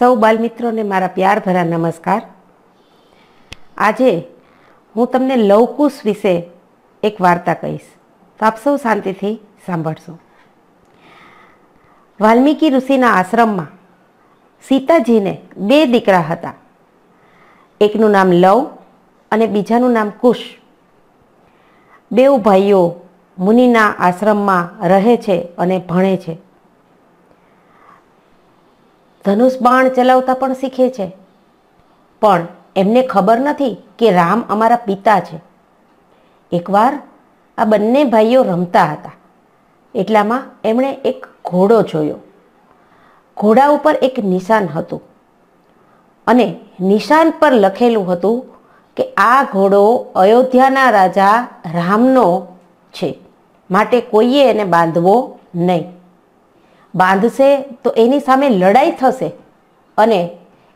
સૌ બાલમિત્રોને મારા પ્યારભરા નમસ્કાર આજે હું તમને લવકુશ વિશે એક વાર્તા કહીશ તો આપ સૌ શાંતિથી સાંભળશો વાલ્મીકી ઋષિના આશ્રમમાં સીતાજીને બે દીકરા હતા એકનું નામ લવ અને બીજાનું નામ કુશ બેઉ ભાઈઓ મુનિના આશ્રમમાં રહે છે અને ભણે છે ધનુષ બાણ ચલાવતા પણ શીખે છે પણ એમને ખબર નથી કે રામ અમારા પિતા છે એકવાર આ બંને ભાઈઓ રમતા હતા એટલામાં એમણે એક ઘોડો જોયો ઘોડા ઉપર એક નિશાન હતું અને નિશાન પર લખેલું હતું કે આ ઘોડો અયોધ્યાના રાજા રામનો છે માટે કોઈએ એને બાંધવો નહીં બાંધશે તો એની સામે લડાઈ થશે અને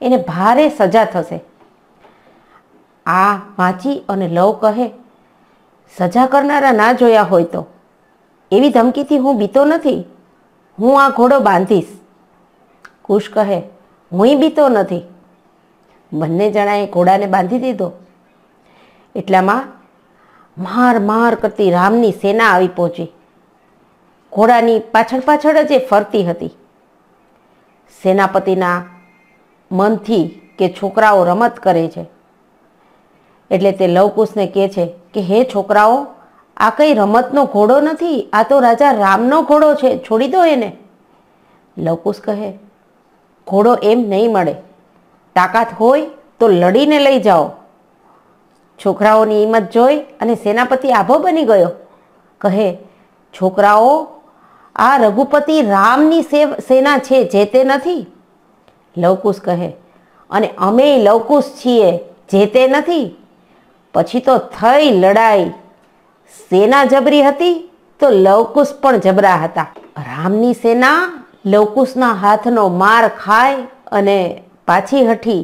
એને ભારે સજા થશે આ વાંચી અને લવ કહે સજા કરનારા ના જોયા હોય તો એવી ધમકીથી હું બીતો નથી હું આ ઘોડો બાંધીશ કુશ કહે હું બીતો નથી બંને જણાએ ઘોડાને બાંધી દીધો એટલામાં માર માર કરતી રામની સેના આવી પહોંચી ઘોડાની પાછળ પાછળ જ એ ફરતી હતી સેનાપતિના મનથી કે છોકરાઓ રમત કરે છે એટલે તે લવકુશને કહે છે કે હે છોકરાઓ આ કંઈ રમતનો ઘોડો નથી આ તો રાજા રામનો ઘોડો છે છોડી દો એને લવકુશ કહે ઘોડો એમ નહીં મળે તાકાત હોય તો લડીને લઈ જાઓ છોકરાઓની હિંમત જોઈ અને સેનાપતિ આભો બની ગયો કહે છોકરાઓ આ રઘુપતિ રામની સેના છે જે તે નથી લવકુશ કહે અને અમે લવકુશ છીએ જે તે નથી પછી તો થઈ લડાઈ સેના જબરી હતી તો લવકુશ પણ જબરા હતા રામની સેના લવકુશના હાથનો માર ખાય અને પાછી હઠી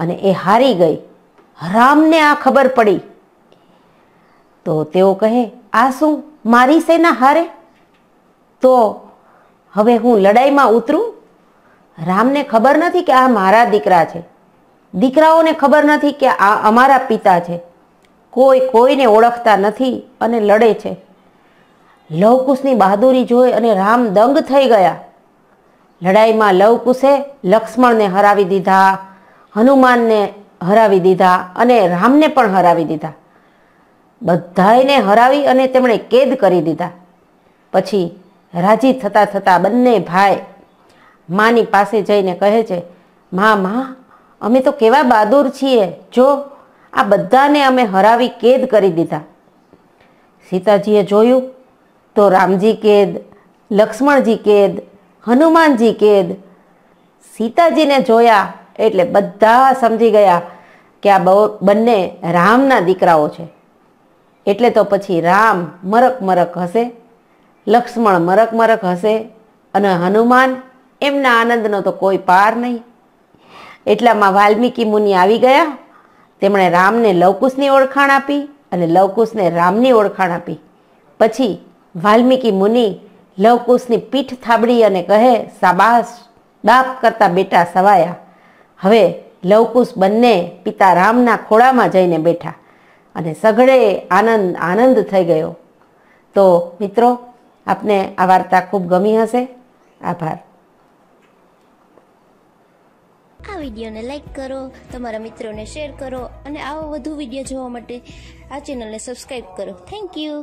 અને એ હારી ગઈ રામને આ ખબર પડી તો તેઓ કહે આ શું મારી સેના હારે તો હવે હું લડાઈમાં ઉતરું રામને ખબર નથી કે આ મારા દીકરા છે દીકરાઓને ખબર નથી કે આ અમારા પિતા છે કોઈ કોઈને ઓળખતા નથી અને લડે છે લવકુશની બહાદુરી જોઈ અને રામ દંગ થઈ ગયા લડાઈમાં લવકુશે લક્ષ્મણને હરાવી દીધા હનુમાનને હરાવી દીધા અને રામને પણ હરાવી દીધા બધાને હરાવી અને તેમણે કેદ કરી દીધા પછી રાજી થતાં થતાં બંને ભાઈ માની પાસે જઈને કહે છે મા મા અમે તો કેવા બહાદુર છીએ જો આ બધાને અમે હરાવી કેદ કરી દીધા સીતાજીએ જોયું તો રામજી કેદ લક્ષ્મણજી કેદ હનુમાનજી કેદ સીતાજીને જોયા એટલે બધા સમજી ગયા કે આ બંને રામના દીકરાઓ છે એટલે તો પછી રામ મરક મરક હશે લક્ષ્મણ મરક મરક હશે અને હનુમાન એમના આનંદનો તો કોઈ પાર નહીં એટલામાં વાલ્મીકી મુનિ આવી ગયા તેમણે રામને લવકુશની ઓળખાણ આપી અને લવકુશને રામની ઓળખાણ આપી પછી વાલ્મીકી મુનિ લવકુશની પીઠ થાબડી અને કહે સાબાસ બાપ કરતા બેટા સવાયા હવે લવકુશ બંને પિતા રામના ખોળામાં જઈને બેઠા અને સઘળે આનંદ આનંદ થઈ ગયો તો મિત્રો આપને આ વાર્તા ખૂબ ગમી હશે આભાર આ વિડીયોને લાઈક કરો તમારા મિત્રોને શેર કરો અને આવા વધુ વિડીયો જોવા માટે આ ચેનલને સબસ્ક્રાઈબ કરો થેન્ક યુ